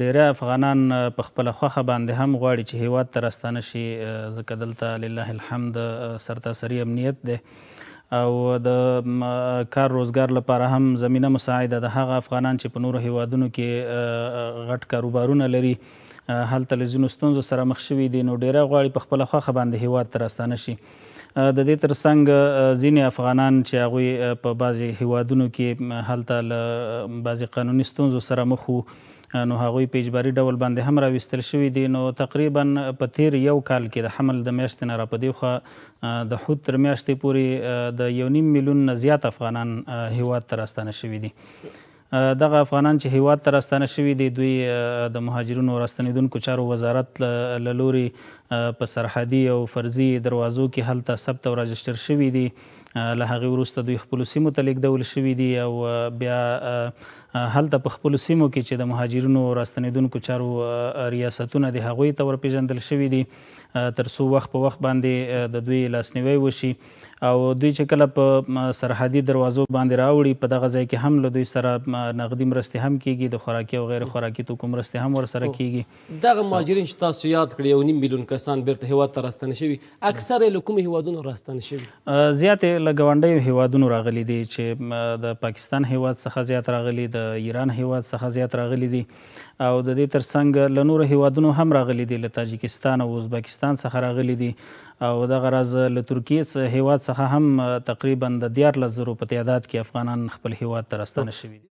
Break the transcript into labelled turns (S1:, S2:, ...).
S1: ډیره افغانان په خپل خوخه باندې هم غواړي چې هیواد ته راستانه شي ځکه دلته لله الحمد سرتاسري امنیت دی او د کار روزګار لپاره هم زمینه مساعده ده هغه افغانان چې په نورو هیوادونو کې غټ کاروبارونه لري هلته له ځینو ستونزو سره مخ شوي دي نو ډیره غواړي په خپله خوښه باندې هیواد ته راستانه شي د دې ترڅنګ ځینې افغانان چې هغوی په بعضې هیوادونو کې هلته له بعضې قانوني ستونزو سره مخ وو نو هغوی په اجباري ډول باندې هم راویستل شوي دي نو تقریبا په تیر یو کال کې د حمل د میاشتې نه را په دیخوا د حوت تر میاشتې پورې د یو نیم میلیون نه زیات افغانان هیواد ته راستانه شوي دي دغه افغانان چې هیواد ته راستانه شوي دي دوی د مهاجرینو راستنیدونکو چارو وزارت له لورې په سرحدي او فرضي دروازو کې هلته ثبت او راجستر شوي دي له هغې وروسته دوی خپلو سیمو ته لیږدول شوي دي او بیا هلته په خپلو سیمو کې چې د مهاجرینو راستنېدونکو چارو ریاستونه د هغوی ته ورپېژندل شوي دي تر څو وخت په وخت باندې د دوی لاسنیوی وشي او دوی چې کله په سرحدي دروازو باندې راوړي په دغه ځای کې هم له دوی سره نغدي مرستې هم کیږي د خوراکي او غیر خوراکي توکو مرستې هم ورسره کیږي دغه مهاجرین چې تاسو یاد کړی یو نیم میلیون کسان بیرته هیواد ته راستنه شوي اکثر یې له کومو هیوادونو راستنه شوي زیاتې لګونډي هیوادونو راغلي دي چې د پاکستان هیواد څخه زیات راغلي د ایران هیواد څخه زیات راغلي دي او د دې ترڅنګ له نورو هیوادونو هم راغلي دي له تاجکستان او ازبکستان څخه راغلي دي او دغه راز له ترکیې هیواد څخه هم تقریبا د دیار لزرو په تعداد کې افغانان خپل هیواد ته راستانه شوي دي